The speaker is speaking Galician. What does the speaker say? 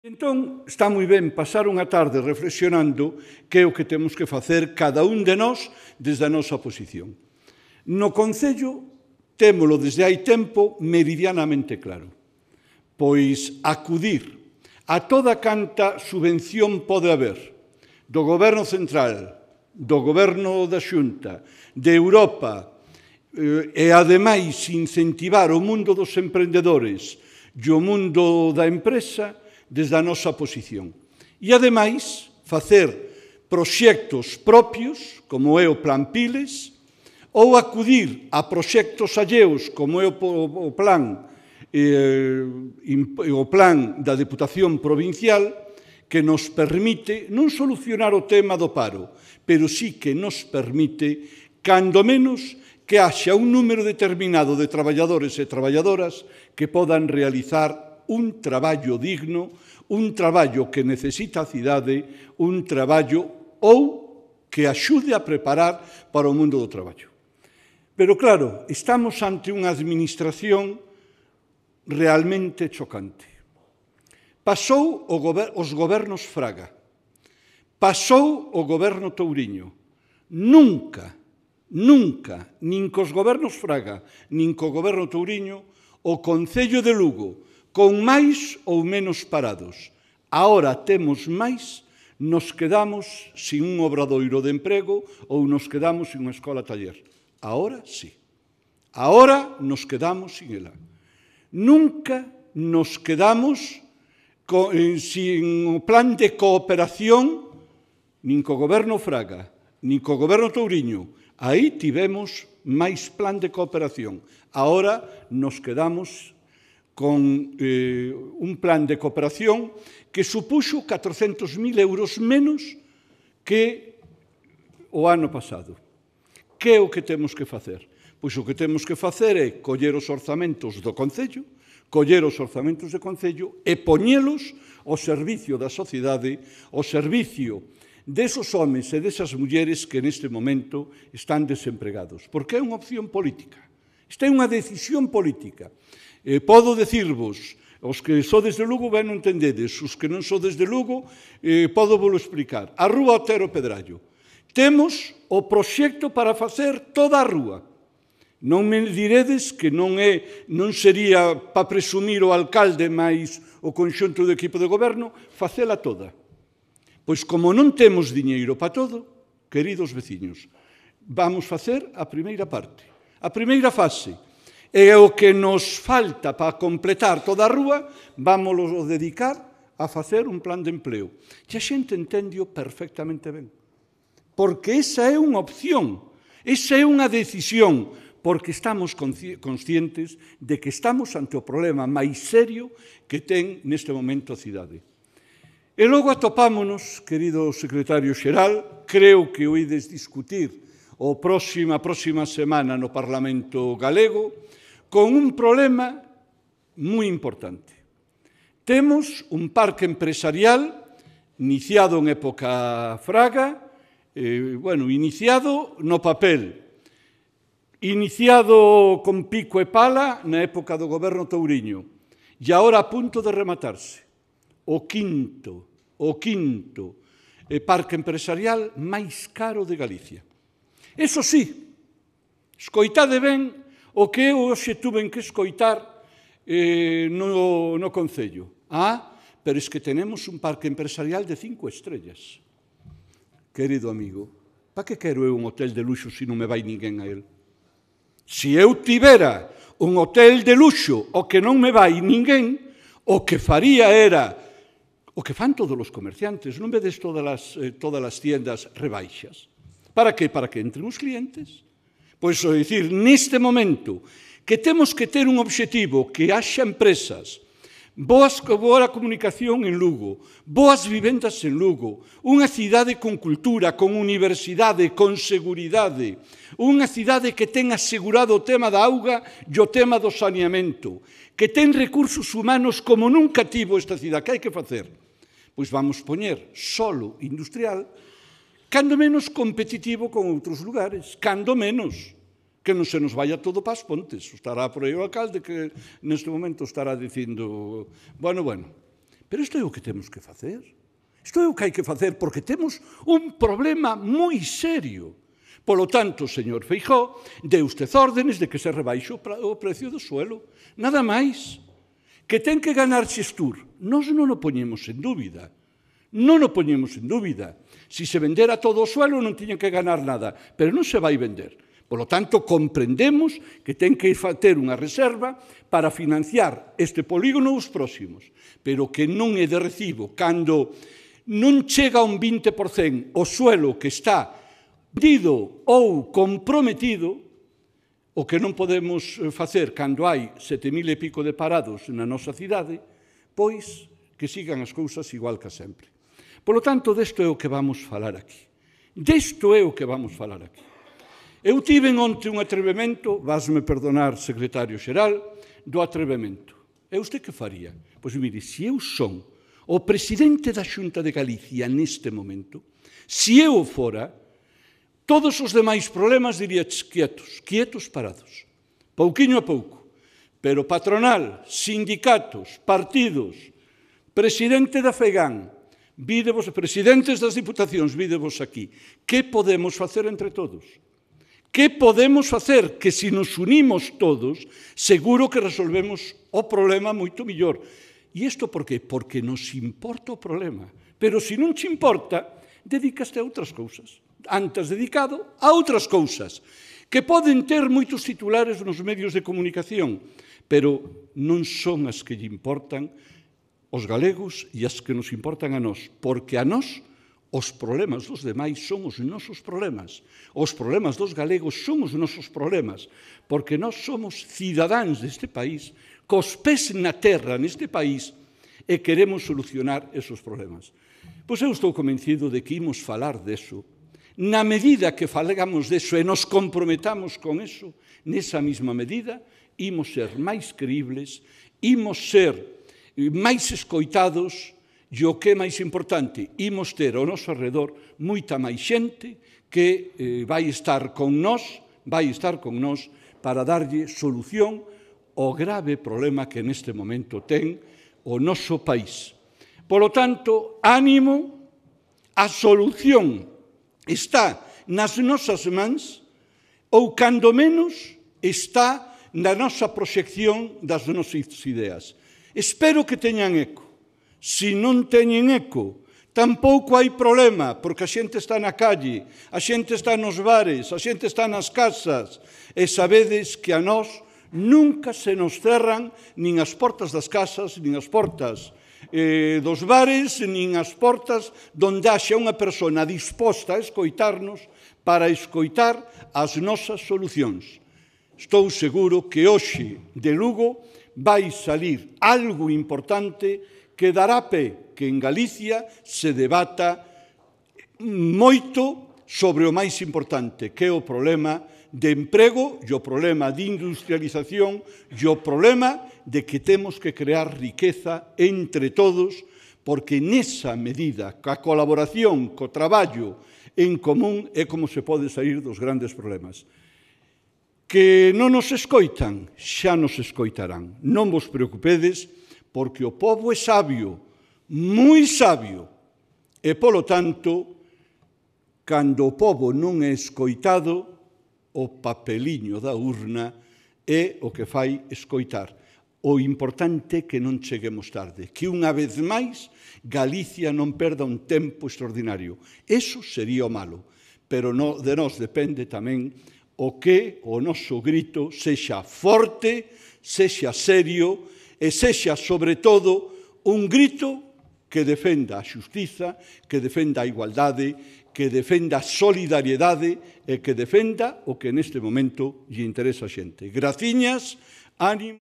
Entón, está moi ben pasar unha tarde reflexionando que é o que temos que facer cada un de nós desde a nosa posición. No Concello témolo desde hai tempo meridianamente claro. Pois acudir a toda canta subvención pode haber do Goberno Central, do Goberno da Xunta, de Europa, eh, e ademais incentivar o mundo dos emprendedores e o mundo da empresa, desde a nosa posición. E, ademais, facer proxectos propios, como é o Plan Piles, ou acudir a proxectos alleos, como é o plan, eh, o plan da Deputación Provincial, que nos permite non solucionar o tema do paro, pero sí que nos permite, cando menos, que haxa un número determinado de traballadores e traballadoras que podan realizar un traballo digno, un traballo que necesita a cidade, un traballo ou que axude a preparar para o mundo do traballo. Pero claro, estamos ante unha administración realmente chocante. Pasou o gober os gobernos Fraga, pasou o goberno Touriño. Nunca, nunca, nin cos gobernos Fraga, nin co goberno Touriño, o Concello de Lugo, con máis ou menos parados. Ahora temos máis, nos quedamos sin un obradoiro de emprego ou nos quedamos sin unha escola taller. Ahora sí. Ahora nos quedamos sin ela. Nunca nos quedamos co, eh, sin o plan de cooperación nin co goberno Fraga, nin co goberno Touriño. Aí tivemos máis plan de cooperación. Ahora nos quedamos con eh, un plan de cooperación que supuxo 400.000 euros menos que o ano pasado. Que é o que temos que facer? Pois o que temos que facer é coller os orzamentos do Concello, coller os orzamentos do Concello e poñelos ao servicio da sociedade, ao servicio desos homens e desas mulleres que neste momento están desempregados. Porque é unha opción política. Esta é unha decisión política. E podo decirvos, os que sodes de Lugo ben entendedes, os que non sodes de Lugo, eh, podo volo explicar. A Rúa Otero Pedrallo. Temos o proxecto para facer toda a rúa. Non me diredes que non é non sería para presumir o alcalde máis o conxunto do equipo de goberno facela toda. Pois como non temos diñeiro para todo, queridos veciños, vamos facer a primeira parte, a primeira fase, E o que nos falta para completar toda a rúa, vámonos dedicar a facer un plan de empleo. E a xente entendio perfectamente ben. Porque esa é unha opción, esa é unha decisión, porque estamos conscientes de que estamos ante o problema máis serio que ten neste momento a cidade. E logo atopámonos, querido secretario xeral, creo que oides discutir o próxima, próxima semana no Parlamento Galego, con un problema moi importante. Temos un parque empresarial iniciado en época fraga, eh, bueno, iniciado no papel, iniciado con pico e pala na época do goberno Touriño, e agora a punto de rematarse. O quinto, o quinto eh, parque empresarial máis caro de Galicia. Eso sí, escoitade ben o que eu hoxe tuven que escoitar eh, no, no Concello. Ah, pero es que tenemos un parque empresarial de cinco estrellas. Querido amigo, pa que quero eu un hotel de luxo se non me vai ninguén a él? Se eu tivera un hotel de luxo o que non me vai ninguén, o que faría era o que fan todos os comerciantes, non vedes todas as, eh, todas as tiendas rebaixas. Para que? Para que entren os clientes Pois o dicir, neste momento, que temos que ter un obxectivo, que haxa empresas, boas, boa comunicación en Lugo, boas vivendas en Lugo, unha cidade con cultura, con universidade, con seguridade, unha cidade que ten asegurado o tema da auga e o tema do saneamento, que ten recursos humanos como nunca tivo esta cidade. Que hai que facer? Pois vamos poñer solo industrial cando menos competitivo con outros lugares, cando menos que non se nos vaya todo para as pontes. Estará por aí o alcalde que neste momento estará dicindo bueno, bueno. Pero isto é o que temos que facer. Isto é o que hai que facer porque temos un problema moi serio. Polo tanto, señor Feijó, deu usted órdenes de que se rebaixe o precio do suelo. Nada máis. Que ten que ganar Xestur. Nos non o poñemos en dúbida. Non o poñemos en dúbida. Si se vendera todo o suelo non tiñen que ganar nada, pero non se vai vender. Polo tanto, comprendemos que ten que ter unha reserva para financiar este polígono os próximos, pero que non é de recibo cando non chega un 20% o suelo que está vendido ou comprometido, o que non podemos eh, facer cando hai 7.000 e pico de parados na nosa cidade, pois que sigan as cousas igual que sempre. Polo tanto, desto é o que vamos falar aquí. Desto é o que vamos falar aquí. Eu tiven onte un atrevemento, vasme perdonar, secretario xeral, do atrevemento. E usted que faría? Pois mire, se eu son o presidente da Xunta de Galicia neste momento, se eu fora, todos os demais problemas diría quietos, quietos parados, pouquiño a pouco. Pero patronal, sindicatos, partidos, presidente da FEGAN, Vídevos, presidentes das diputacións, vídevos aquí. Que podemos facer entre todos? Que podemos facer? Que se nos unimos todos, seguro que resolvemos o problema moito millor. E isto por que? Porque nos importa o problema. Pero se non te importa, dedicaste a outras cousas. Antes dedicado a outras cousas que poden ter moitos titulares nos medios de comunicación, pero non son as que lle importan os galegos e as que nos importan a nós, porque a nós os problemas dos demais son os nosos problemas. Os problemas dos galegos son os nosos problemas, porque nós somos cidadáns deste país, cos pés na terra neste país, e queremos solucionar esos problemas. Pois eu estou convencido de que imos falar deso. Na medida que falegamos deso e nos comprometamos con eso, nesa mesma medida, imos ser máis creíbles, imos ser máis escoitados e o que é máis importante, imos ter ao noso alrededor moita máis xente que eh, vai estar con nós, vai estar con nós para darlle solución ao grave problema que neste momento ten o noso país. Polo tanto, ánimo, a solución está nas nosas mans ou, cando menos, está na nosa proxección das nosas ideas. Espero que teñan eco. Si non teñen eco, Tampouco hai problema, porque a xente está na calle, a xente está nos bares, a xente está nas casas, e sabedes que a nós nunca se nos cerran nin as portas das casas, nin as portas eh, dos bares, nin as portas donde haxe unha persona disposta a escoitarnos para escoitar as nosas solucións. Estou seguro que hoxe de Lugo vai salir algo importante que dará pé que en Galicia se debata moito sobre o máis importante, que é o problema de emprego e o problema de industrialización e o problema de que temos que crear riqueza entre todos porque nesa medida, ca colaboración, co traballo en común, é como se pode sair dos grandes problemas que non nos escoitan, xa nos escoitarán. Non vos preocupedes, porque o povo é sabio, moi sabio, e polo tanto, cando o povo non é escoitado, o papeliño da urna é o que fai escoitar. O importante é que non cheguemos tarde, que unha vez máis Galicia non perda un tempo extraordinario. Eso sería o malo, pero no, de nós depende tamén o que o noso grito sexa forte, sexa serio e sexa, sobre todo, un grito que defenda a xustiza, que defenda a igualdade, que defenda a solidariedade e que defenda o que neste momento lle interesa a xente. Graciñas, ánimo.